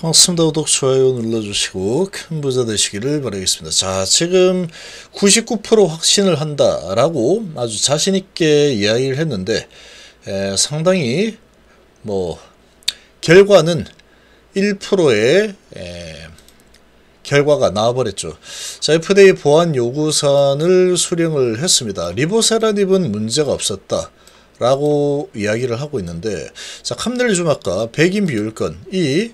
반갑습니다. 구독, 좋아요 눌러주시고 큰 부자 되시기를 바라겠습니다. 자, 지금 99% 확신을 한다라고 아주 자신있게 이야기를 했는데 에, 상당히 뭐 결과는 1%의 에, 결과가 나와버렸죠. 자, FDA 보안 요구사을 수령을 했습니다. 리보세라닙은 문제가 없었다. 라고 이야기를 하고 있는데 자 캄넬리주마과 백인 비율권이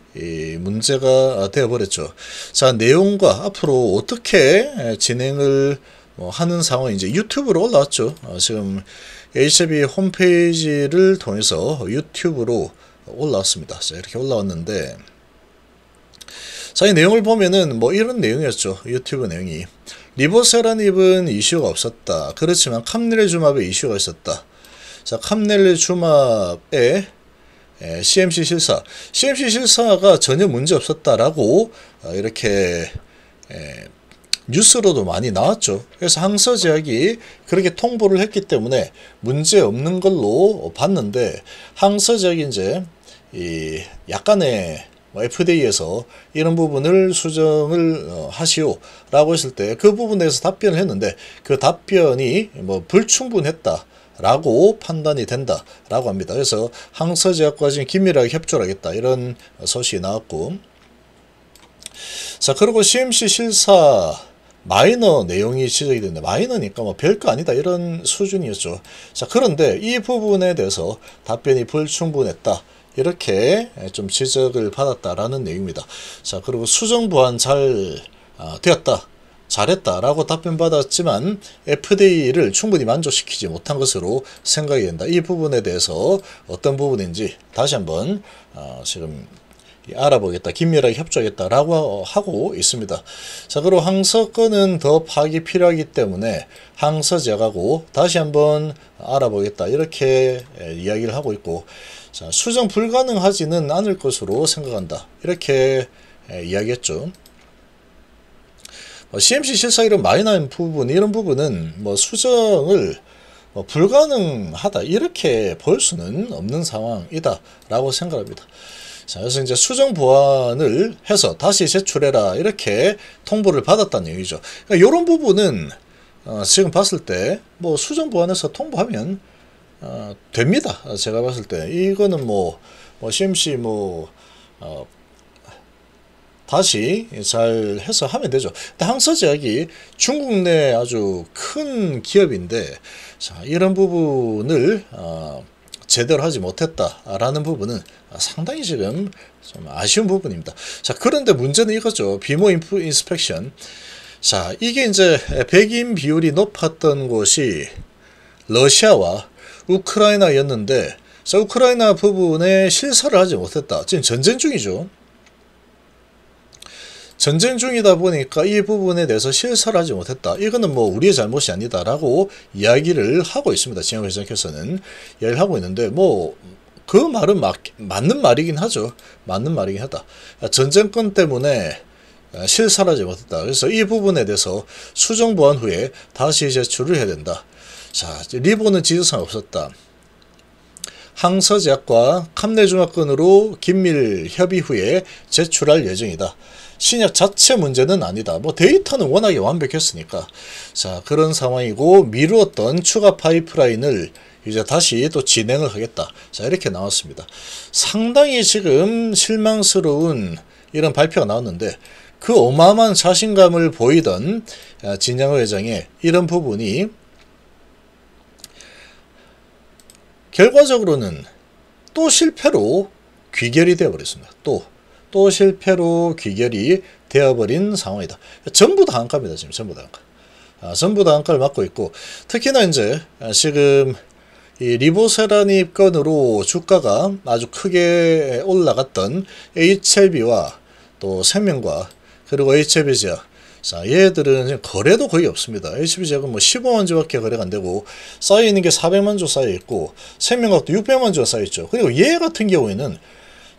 문제가 되어버렸죠. 자 내용과 앞으로 어떻게 진행을 어, 하는 상황 이제 유튜브로 올라왔죠. 어, 지금 HB 홈페이지를 통해서 유튜브로 올라왔습니다. 자 이렇게 올라왔는데 자이 내용을 보면은 뭐 이런 내용이었죠. 유튜브 내용이 리보세라닙은 이슈가 없었다. 그렇지만 캄넬리주마의 이슈가 있었다. 자, 캄넬리주마의 예, CMC 실사. CMC 실사가 전혀 문제 없었다라고 어, 이렇게 예, 뉴스로도 많이 나왔죠. 그래서 항서제약이 그렇게 통보를 했기 때문에 문제 없는 걸로 봤는데 항서제약이 이제 이 약간의 FDA에서 뭐 이런 부분을 수정을 어, 하시오 라고 했을 때 그 부분에서 답변을 했는데 그 답변이 뭐 불충분했다 라고 판단이 된다 라고 합니다. 그래서 항서 제약과 지금 긴밀하게 협조를 하겠다 이런 소식이 나왔고 자 그리고 CMC 실사 마이너 내용이 지적이 됐는데 마이너니까 뭐 별거 아니다 이런 수준이었죠. 자 그런데 이 부분에 대해서 답변이 불충분했다. 이렇게 좀 지적을 받았다라는 내용입니다. 자 그리고 수정 보완 잘 아, 되었다. 잘했다라고 답변받았지만 FDA를 충분히 만족시키지 못한 것으로 생각이 된다. 이 부분에 대해서 어떤 부분인지 다시 한번 어, 지금 알아보겠다, 긴밀하게 협조하겠다라고 하고 있습니다. 자, 그리고 항서 권은더 파악이 필요하기 때문에 항서 제하고 다시 한번 알아보겠다 이렇게 이야기를 하고 있고 자, 수정 불가능하지는 않을 것으로 생각한다 이렇게 이야기했죠. 어, CMC 실사이론 마이너인 부분 이런 부분은 뭐 수정을 뭐 불가능하다 이렇게 볼 수는 없는 상황이다 라고 생각합니다. 자, 그래서 이제 수정 보완을 해서 다시 제출해라 이렇게 통보를 받았다는 얘기죠. 그러니까 이런 부분은 어, 지금 봤을 때 뭐 수정 보완해서 통보하면 어, 됩니다. 제가 봤을 때 이거는 뭐, 뭐 CMC 뭐 어, 다시 잘 해서 하면 되죠. 항서제약이 중국 내 아주 큰 기업인데 자, 이런 부분을 어, 제대로 하지 못했다라는 부분은 상당히 지금 좀 아쉬운 부분입니다. 자 그런데 문제는 이거죠. 비모 인프 인스펙션 자 이게 이제 백인 비율이 높았던 곳이 러시아와 우크라이나였는데 자, 우크라이나 부분에 실사를 하지 못했다. 지금 전쟁 중이죠. 전쟁 중이다 보니까 이 부분에 대해서 실설하지 못했다. 이거는 뭐 우리의 잘못이 아니다라고 이야기를 하고 있습니다. 지난 회장께서는 이야기를 하고 있는데 뭐 그 말은 맞, 맞는 말이긴 하죠. 맞는 말이긴 하다. 전쟁권 때문에 실사하지 못했다. 그래서 이 부분에 대해서 수정 보완 후에 다시 제출을 해야 된다. 자, 리본은 지도상 없었다. 항서제약과 캄네중화권으로 긴밀 협의 후에 제출할 예정이다. 신약 자체 문제는 아니다. 뭐 데이터는 워낙에 완벽했으니까. 자, 그런 상황이고 미루었던 추가 파이프라인을 이제 다시 또 진행을 하겠다. 자, 이렇게 나왔습니다. 상당히 지금 실망스러운 이런 발표가 나왔는데 그 어마어마한 자신감을 보이던 아, 진양호 회장의 이런 부분이 결과적으로는 또 실패로 귀결이 되어버렸습니다. 또또 실패로 귀결이 되어버린 상황이다. 전부 다 안가입니다. 지금 전부 다 안가. 아, 전부 다 안가를 맡고 있고 특히나 이제 지금 이 리보세라니 건으로 주가가 아주 크게 올라갔던 HLB와 또 생명과 그리고 HLB 제약 자, 얘들은 지금 거래도 거의 없습니다. HB 제약은 뭐 15만 주밖에 거래가 안 되고 쌓여 있는 게 400만 주 쌓여 있고 생명각도 600만 주가 쌓여 있죠. 그리고 얘 같은 경우에는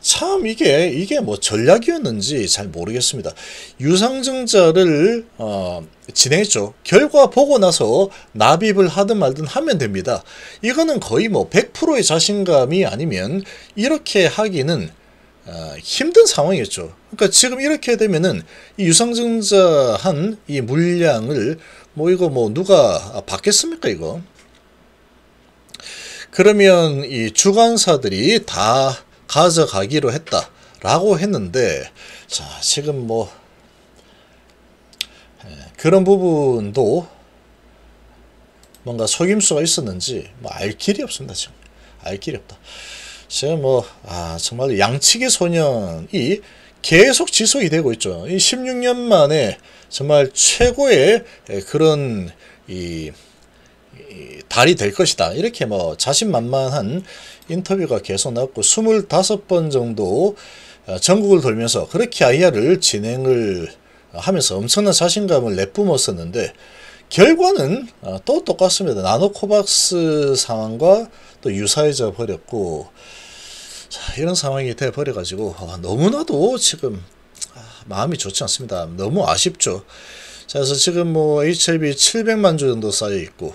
참 이게 이게 뭐 전략이었는지 잘 모르겠습니다. 유상증자를 어, 진행했죠. 결과 보고 나서 납입을 하든 말든 하면 됩니다. 이거는 거의 뭐 100%의 자신감이 아니면 이렇게 하기는 어, 힘든 상황이었죠. 그러니까 지금 이렇게 되면은 이 유상증자한 이 물량을 뭐 이거 뭐 누가 받겠습니까 이거? 그러면 이 주관사들이 다 가져가기로 했다. 라고 했는데, 자, 지금 뭐, 예, 그런 부분도 뭔가 속임수가 있었는지 뭐 알 길이 없습니다 지금 알 길이 없다 지금 뭐 아 정말 양치기 소년이 계속 지속이 되고 있죠 이 16년 만에 정말 최고의 예, 그런 이 달이 될 것이다. 이렇게 뭐 자신만만한 인터뷰가 계속 나왔고 25번 정도 어, 전국을 돌면서 그렇게 아이야를 진행을 하면서 엄청난 자신감을 내뿜었었는데 결과는 어, 또 똑같습니다. 나노코박스 상황과 또 유사해져 버렸고 자, 이런 상황이 돼 버려가지고 아, 너무나도 지금 아, 마음이 좋지 않습니다. 너무 아쉽죠. 자, 그래서 지금 뭐 HLB 700만 주 정도 쌓여 있고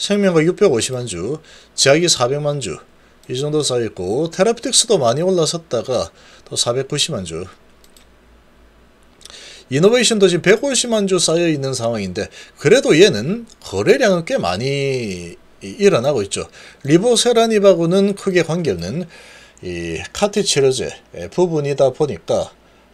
생명과 650만주, 제약이 400만주 이 정도 쌓여있고 테라피틱스도 많이 올라섰다가 또 490만주 이노베이션도 지금 150만주 쌓여있는 상황인데 그래도 얘는 거래량은 꽤 많이 일어나고 있죠. 리보세라니바고는 크게 관계없는 이 카티치료제 예, 부분이다 보니까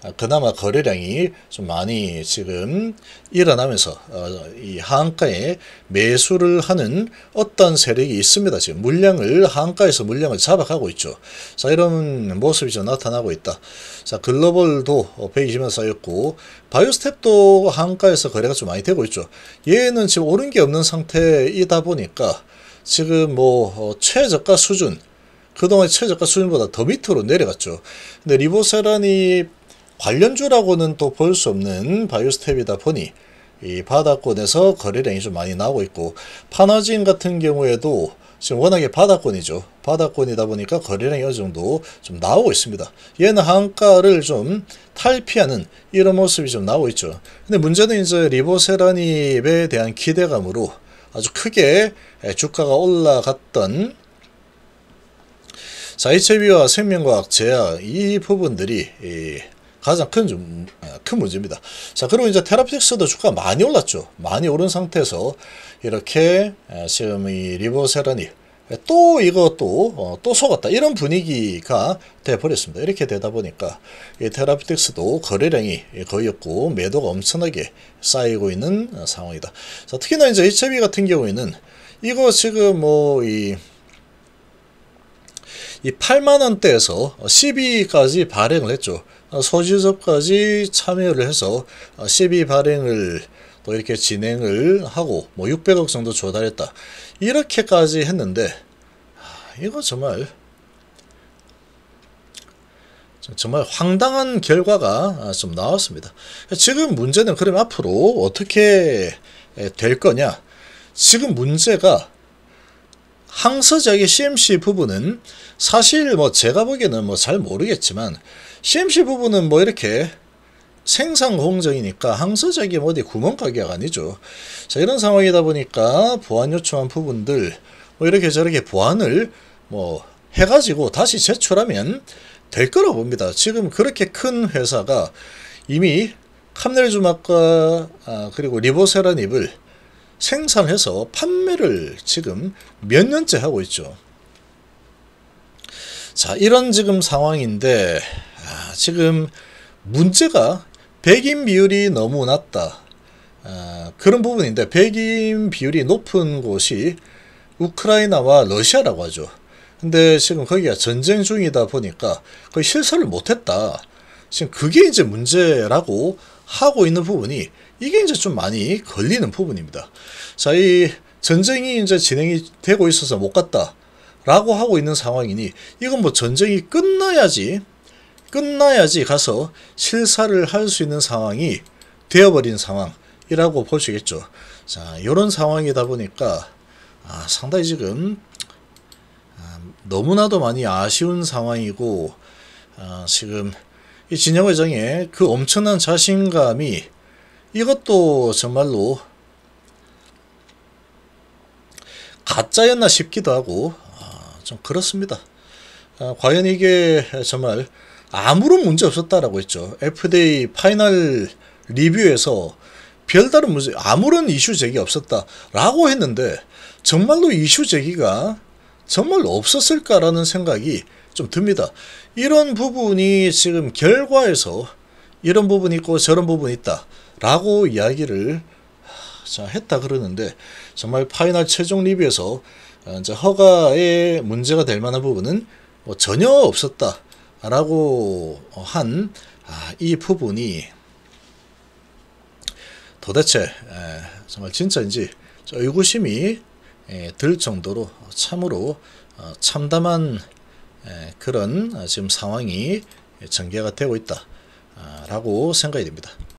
아, 그나마 거래량이 좀 많이 지금 일어나면서 어, 이한가에 매수를 하는 어떤 세력이 있습니다. 지금 물량을 한가에서 물량을 잡아가고 있죠. 자 이런 모습이 좀 나타나고 있다. 자 글로벌도 120만 쌓였고 바이오스텝도 한가에서 거래가 좀 많이 되고 있죠. 얘는 지금 오른 게 없는 상태이다 보니까 지금 뭐 어, 최저가 수준 그동안 최저가 수준보다 더 밑으로 내려갔죠. 근데 리보세란이 관련주라고는 또 볼 수 없는 바이오스텝이다 보니 이 바닥권에서 거래량이 좀 많이 나오고 있고 파나진 같은 경우에도 지금 워낙에 바닥권이죠. 바닥권이다 보니까 거래량이 어느 정도 좀 나오고 있습니다. 얘는 한가를 좀 탈피하는 이런 모습이 좀 나오고 있죠. 근데 문제는 이제 리보세라닙에 대한 기대감으로 아주 크게 주가가 올라갔던 자이체비와 생명과학 제약 이 부분들이 가장 큰, 좀, 예, 큰 문제입니다. 자, 그리고 이제 테라픽스도 주가 많이 올랐죠. 많이 오른 상태에서 이렇게 예, 지금 이 리보세라니 예, 또 이것도 어, 또 속았다 이런 분위기가 돼버렸습니다 이렇게 되다 보니까 이테라피스도 거래량이 거의 없고 매도가 엄청나게 쌓이고 있는 어, 상황이다 자, 특히나 이제 HB e 같은 경우에는 이거 지금 뭐 이 이 8만원대에서 12까지 발행을 했죠 어, 소지섭까지 참여를 해서 어, 시비 발행을 또 이렇게 진행을 하고 뭐 600억 정도 조달했다. 이렇게까지 했는데 이거 정말 정말 황당한 결과가 아, 좀 나왔습니다. 지금 문제는 그럼 앞으로 어떻게 될 거냐? 지금 문제가 항서적인 CMC 부분은 사실 뭐 제가 보기에는 뭐 잘 모르겠지만 CMC 부분은 뭐 이렇게 생산공정이니까 항서적인 뭐 어디 구멍가게가 아니죠. 자 이런 상황이다 보니까 보안 요청한 부분들 뭐 이렇게 저렇게 보안을뭐 해가지고 다시 제출하면 될 거라 고 봅니다. 지금 그렇게 큰 회사가 이미 캄넬주막과 아, 그리고 리보세라닙을 생산해서 판매를 지금 몇 년째 하고 있죠. 자, 이런 지금 상황인데 아, 지금 문제가 백인 비율이 너무 낮다. 아, 그런 부분인데 백인 비율이 높은 곳이 우크라이나와 러시아라고 하죠. 근데 지금 거기가 전쟁 중이다 보니까 거의 실사를 못했다. 지금 그게 이제 문제라고 하고 있는 부분이 이게 이제 좀 많이 걸리는 부분입니다. 자, 이 전쟁이 이제 진행이 되고 있어서 못 갔다. 라고 하고 있는 상황이니 이건 뭐 전쟁이 끝나야지 끝나야지 가서 실사를 할 수 있는 상황이 되어버린 상황이라고 보시겠죠. 자, 이런 상황이다 보니까 아, 상당히 지금 아, 너무나도 많이 아쉬운 상황이고 아, 지금 이 진영 회장의 그 엄청난 자신감이 이것도 정말로 가짜였나 싶기도 하고 아, 좀 그렇습니다. 아, 과연 이게 정말 아무런 문제 없었다라고 했죠. FDA 파이널 리뷰에서 별다른 문제, 아무런 이슈 제기 없었다라고 했는데 정말로 이슈 제기가 정말 없었을까라는 생각이 좀 듭니다. 이런 부분이 지금 결과에서 이런 부분이 있고 저런 부분이 있다. 라고 이야기를 했다 그러는데 정말 파이널 최종 리뷰에서 어, 허가에 문제가 될 만한 부분은 뭐 전혀 없었다 라고 한이 아, 부분이 도대체 에, 정말 진짜인지 의구심이 에, 들 정도로 참으로 어, 참담한 에, 그런 지금 상황이 전개가 되고 있다 라고 생각이 됩니다.